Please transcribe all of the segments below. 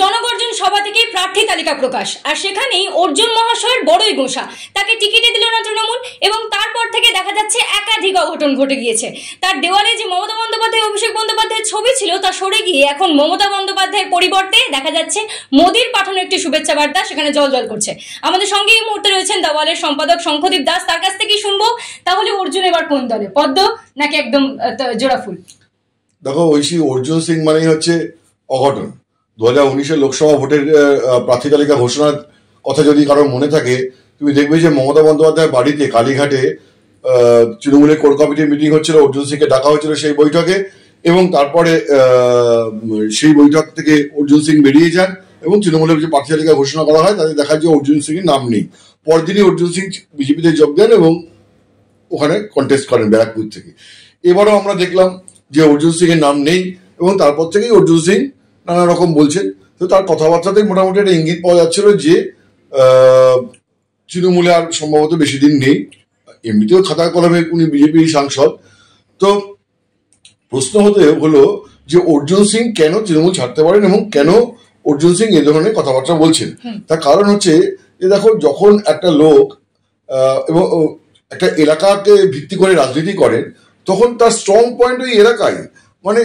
জনগর্জন সভা থেকে প্রার্থী তালিকা প্রকাশ আর সেখানেই অর্জুন মহাশয়ের বড়ই গোসা তাকে টিকিটে দিল না তৃণমূল এবং তারপর থেকে দেখা যাচ্ছে একাধিক অঘটন ঘটে গিয়েছে তার দেওয়ালে যে মমতা বন্দ্যোপাধ্যায় অভিষেক বন্দ্যোপাধ্যায়ের ছবি ছিল তা সরে গিয়ে এখন মমতা বন্দ্যোপাধ্যায়ের পরিবর্তে দেখা যাচ্ছে মোদীর পাঠানো একটি শুভেচ্ছা বার্তা সেখানে জল জল করছে আমাদের সঙ্গে এই মুহূর্তে রয়েছেন দেওয়ালের সম্পাদক শঙ্খদীপ দাস তার কাছ থেকেই শুনবো তাহলে অর্জুন এবার কোন দলে পদ্ম নাকি একদম ফুল দেখো ঐশী অর্জুন সিং মানেই হচ্ছে অঘটন দু হাজার উনিশের লোকসভা ভোটের প্রার্থী তালিকা ঘোষণার কথা যদি কারোর মনে থাকে তুমি দেখবে যে মমতা বন্দ্যোপাধ্যায়ের বাড়িতে কালীঘাটে তৃণমূলের কোর কমিটির মিটিং হচ্ছিল অর্জুন সিংকে ডাকা হয়েছিল সেই বৈঠকে এবং তারপরে সেই বৈঠক থেকে অর্জুন সিং বেরিয়ে যান এবং তৃণমূলের যে প্রার্থী তালিকা ঘোষণা করা হয় তাতে দেখা যায় অর্জুন সিংয়ের নাম নেই পরদিনই অর্জুন সিং বিজেপিতে যোগ দেন এবং ওখানে কন্টেস্ট করেন ব্যারাকপুর থেকে এবারও আমরা দেখলাম যে অর্জুন সিংয়ের নাম নেই এবং তারপর থেকেই অর্জুন সিং নানা রকম বলছেন তো তার কথাবার্তাতেই মোটামুটি একটা ইঙ্গিত পাওয়া যাচ্ছিল যে তৃণমূলে আর সম্ভবত বেশি দিন নেই এমনিতেও খাতা কলমে উনি বিজেপি সাংসদ তো প্রশ্ন হতে হলো যে অর্জুন সিং কেন তৃণমূল ছাড়তে পারেন এবং কেন অর্জুন সিং এ ধরনের কথাবার্তা বলছেন তার কারণ হচ্ছে যে দেখো যখন একটা লোক এবং একটা এলাকাকে ভিত্তি করে রাজনীতি করেন তখন তার স্ট্রং পয়েন্ট ওই এলাকায় মানে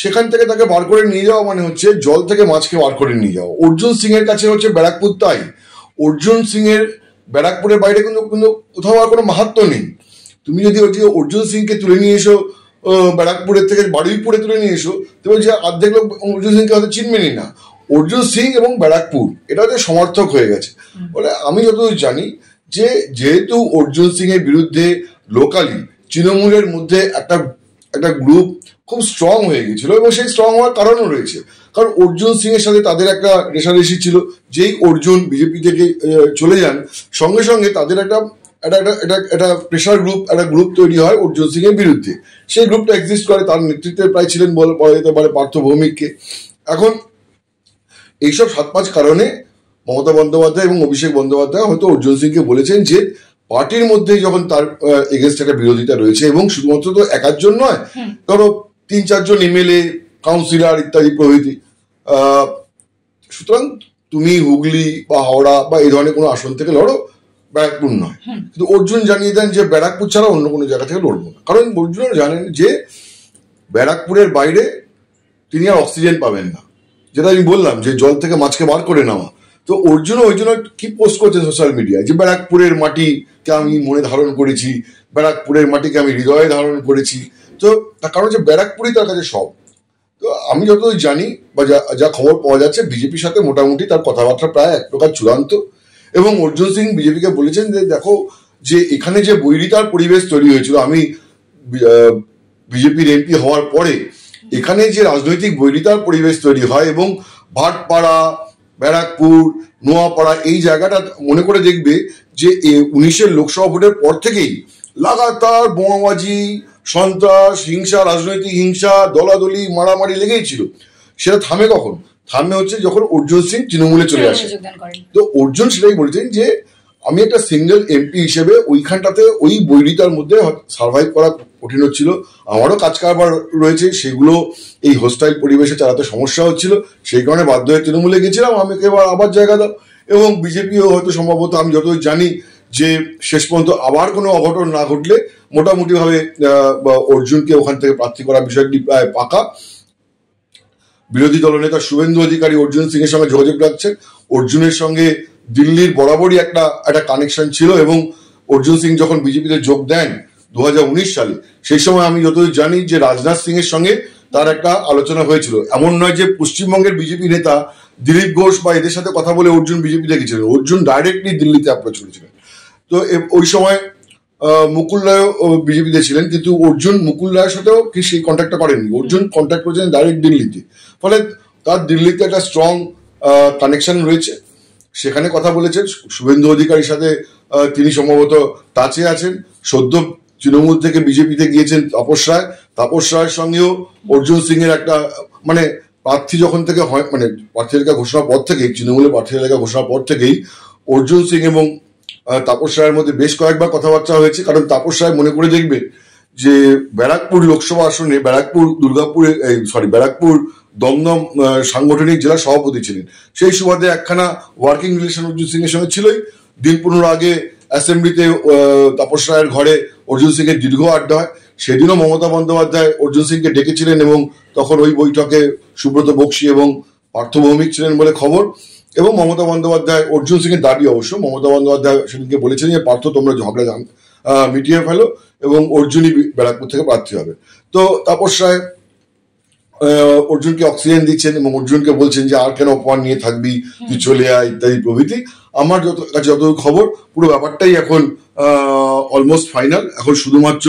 সেখান থেকে তাকে বার করে নিয়ে যাওয়া মানে হচ্ছে জল থেকে মাছকে বার করে নিয়ে যাওয়া অর্জুন সিং এর কাছে হচ্ছে ব্যারাকপুর তাই অর্জুন সিং এর ব্যারাকপুরের বাইরে কিন্তু কিন্তু কোথাও আর কোনো মাহাত্ম নেই তুমি যদি ওই অর্জুন সিংকে তুলে নিয়ে এসো ব্যারাকপুরের থেকে বারুইপুরে তুলে নিয়ে এসো তুমি যে অর্ধেক লোক অর্জুন সিংকে হয়তো চিনবেনি না অর্জুন সিং এবং ব্যারাকপুর এটা হচ্ছে সমর্থক হয়ে গেছে বলে আমি যতদূর জানি যে যেহেতু অর্জুন সিং এর বিরুদ্ধে লোকালি তৃণমূলের মধ্যে একটা একটা গ্রুপ খুব স্ট্রং হয়ে গেছিল এবং সেই স্ট্রং হওয়ার কারণও রয়েছে কারণ অর্জুন সিং এর সাথে তাদের একটা রেশারেশি ছিল যেই অর্জুন বিজেপি থেকে চলে যান সঙ্গে সঙ্গে তাদের একটা একটা একটা একটা প্রেশার গ্রুপ একটা গ্রুপ তৈরি হয় অর্জুন সিং এর বিরুদ্ধে সেই গ্রুপটা এক্সিস্ট করে তার নেতৃত্বে প্রায় ছিলেন বলা যেতে পারে পার্থ ভৌমিককে এখন এইসব সাত পাঁচ কারণে মমতা বন্দ্যোপাধ্যায় এবং অভিষেক বন্দ্যোপাধ্যায় হয়তো অর্জুন সিংকে বলেছেন যে পার্টির মধ্যে যখন তার এগেনস্ট একটা বিরোধিতা রয়েছে এবং শুধুমাত্র তো একার জন্য নয় ধরো তিন চারজন এমএলএ কাউন্সিলর ইত্যাদি প্রভৃতি সুতরাং তুমি হুগলি বা হাওড়া বা এই ধরনের কোনো আসন থেকে লড়ো ব্যারাকপুর নয় কিন্তু অর্জুন জানিয়ে দেন যে ব্যারাকপুর ছাড়া অন্য কোনো জায়গা থেকে লড়বো না কারণ অর্জুন জানেন যে ব্যারাকপুরের বাইরে তিনি আর অক্সিজেন পাবেন না যেটা আমি বললাম যে জল থেকে মাছকে বার করে নেওয়া তো অর্জুন ওই জন্য কি পোস্ট করছে সোশ্যাল মিডিয়ায় যে ব্যারাকপুরের মাটিকে আমি মনে ধারণ করেছি ব্যারাকপুরের মাটিকে আমি হৃদয়ে ধারণ করেছি তো তার কারণ যে ব্যারাকপুরই তার কাছে সব তো আমি যতদূর জানি বা যা যা খবর পাওয়া যাচ্ছে বিজেপির সাথে মোটামুটি তার কথাবার্তা প্রায় এক প্রকার চূড়ান্ত এবং অর্জুন সিং বিজেপিকে বলেছেন যে দেখো যে এখানে যে বৈরিতার পরিবেশ তৈরি হয়েছিল আমি বিজেপির এমপি হওয়ার পরে এখানে যে রাজনৈতিক বৈরিতার পরিবেশ তৈরি হয় এবং ভাটপাড়া ব্যারাকপুর নোয়াপাড়া এই জায়গাটা মনে করে দেখবে যে উনিশের লোকসভা ভোটের পর থেকেই লাগাতার বোমাবাজি সন্ত্রাস হিংসা রাজনৈতিক হিংসা দলাদলি মারামারি লেগেই ছিল সেটা থামে কখন থামে হচ্ছে যখন অর্জুন সিং তৃণমূলে চলে আসে তো অর্জুন সেটাই বলেছেন যে আমি একটা সিঙ্গেল এমপি হিসেবে ওইখানটাতে ওই বৈরিতার মধ্যে সার্ভাইভ করা কঠিন হচ্ছিল আমারও কাজ কারবার রয়েছে সেগুলো এই হোস্টাইল পরিবেশে চালাতে সমস্যা হচ্ছিল সেই কারণে বাধ্য হয়ে তৃণমূলে গেছিলাম আমাকে এবার আবার জায়গা দাও এবং বিজেপিও হয়তো সম্ভবত আমি যতই জানি যে শেষ পর্যন্ত আবার কোনো অঘটন না ঘটলে মোটামুটি ভাবে অর্জুনকে ওখান থেকে প্রার্থী করা বিষয়টি প্রায় পাকা বিরোধী দলনেতা শুভেন্দু অধিকারী অর্জুন সিং এর সঙ্গে যোগাযোগ রাখছেন অর্জুনের সঙ্গে দিল্লির বরাবরই একটা একটা কানেকশন ছিল এবং অর্জুন সিং যখন বিজেপিতে যোগ দেন দু সালে সেই সময় আমি যতদূর জানি যে রাজনাথ সিং এর সঙ্গে তার একটা আলোচনা হয়েছিল এমন নয় যে পশ্চিমবঙ্গের বিজেপি নেতা দিলীপ ঘোষ বা এদের সাথে কথা বলে অর্জুন বিজেপিতে গেছিলেন অর্জুন ডাইরেক্টলি দিল্লিতে অ্যাপ্রোচ করেছিলেন তো ওই সময় মুকুল রায় বিজেপিতে ছিলেন কিন্তু অর্জুন মুকুল রায়ের সাথেও কি সেই কন্ট্যাক্টটা করেননি অর্জুন কন্ট্যাক্ট করেছেন ডাইরেক্ট দিল্লিতে ফলে তার দিল্লিতে একটা স্ট্রং কানেকশন রয়েছে সেখানে কথা বলেছেন শুভেন্দু অধিকারীর সাথে তিনি সম্ভবত টাচে আছেন সদ্য তৃণমূল থেকে বিজেপিতে গিয়েছেন তাপস রায় তাপস রায়ের সঙ্গেও অর্জুন সিং এর একটা মানে প্রার্থী যখন থেকে হয় মানে প্রার্থী এলাকা ঘোষণার পর থেকেই তৃণমূলের প্রার্থী এলাকা ঘোষণার পর থেকেই অর্জুন সিং এবং তাপস রায়ের মধ্যে বেশ কয়েকবার কথাবার্তা হয়েছে কারণ তাপস রায় মনে করে দেখবে যে ব্যারাকপুর লোকসভা আসনে ব্যারাকপুর দুর্গাপুরে সরি ব্যারাকপুর দমদম সাংগঠনিক জেলা সভাপতি ছিলেন সেই সুবাদে একখানা ওয়ার্কিং রিলেশন অর্জুন সিং এর সঙ্গে ছিলই দিন পনেরো আগে অ্যাসেম্বলিতে তাপস রায়ের ঘরে অর্জুন সিং এর দীর্ঘ আড্ডা হয় সেদিনও মমতা বন্দ্যোপাধ্যায় অর্জুন সিংকে ডেকেছিলেন এবং তখন ওই বৈঠকে সুব্রত বক্সি এবং পার্থ ভৌমিক ছিলেন বলে খবর এবং মমতা বন্দ্যোপাধ্যায় অর্জুন সিংয়ের দাবি অবশ্য মমতা বন্দ্যোপাধ্যায় সেদিনকে বলেছেন যে পার্থ তোমরা ঝগড়া যান মিটিয়ে ফেলো এবং অর্জুনই ব্যারাকপুর থেকে প্রার্থী হবে তো তাপস রায় অর্জুনকে অক্সিজেন দিচ্ছেন এবং অর্জুনকে বলছেন যে আর কেন অপমান নিয়ে থাকবি তুই চলে আয় ইত্যাদি প্রভৃতি আমার যত কাছে যত খবর পুরো ব্যাপারটাই এখন অলমোস্ট ফাইনাল এখন শুধুমাত্র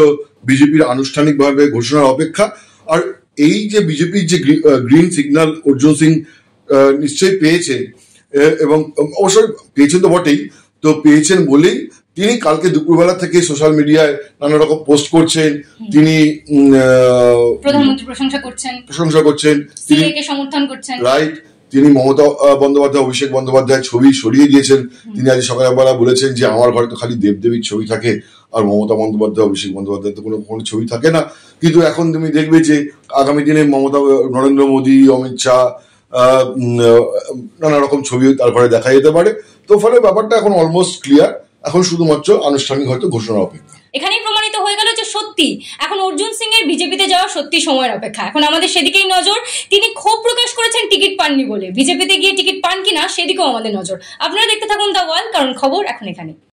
বিজেপির আনুষ্ঠানিকভাবে ঘোষণার অপেক্ষা আর এই যে বিজেপির যে গ্রিন সিগন্যাল অর্জুন সিং নিশ্চয়ই পেয়েছে এবং অবশ্যই পেয়েছেন তো বটেই তো পেয়েছেন বলেই তিনি কালকে দুপুরবেলা থেকে সোশ্যাল মিডিয়ায় নানা রকম পোস্ট করছেন তিনি প্রধানমন্ত্রী প্রশংসা করছেন প্রশংসা করছেন তিনি সমর্থন করছেন রাইট তিনি মমতা বন্দ্যোপাধ্যায় অভিষেক বন্দ্যোপাধ্যায় ছবি সরিয়ে দিয়েছেন তিনি আজ সকালবেলা বলেছেন যে আমার ঘরে তো খালি দেবদেবীর ছবি থাকে আর মমতা বন্দ্যোপাধ্যায় অভিষেক বন্দ্যোপাধ্যায় তো কোনো কোনো ছবি থাকে না কিন্তু এখন তুমি দেখবে যে আগামী দিনে মমতা নরেন্দ্র মোদী অমিত শাহ নানা রকম ছবি তারপরে দেখা যেতে পারে তো ফলে ব্যাপারটা এখন অলমোস্ট ক্লিয়ার এখন শুধুমাত্র আনুষ্ঠানিক হয়তো ঘোষণা অপেক্ষা এখানেই প্রমাণিত হয়ে গেল যে সত্যি এখন অর্জুন সিং এর বিজেপিতে যাওয়া সত্যি সময়ের অপেক্ষা এখন আমাদের সেদিকেই নজর তিনি ক্ষোভ প্রকাশ করেছেন টিকিট পাননি বলে বিজেপিতে গিয়ে টিকিট পান কিনা সেদিকেও আমাদের নজর আপনারা দেখতে থাকুন দ্য ওয়াল কারণ খবর এখন এখানে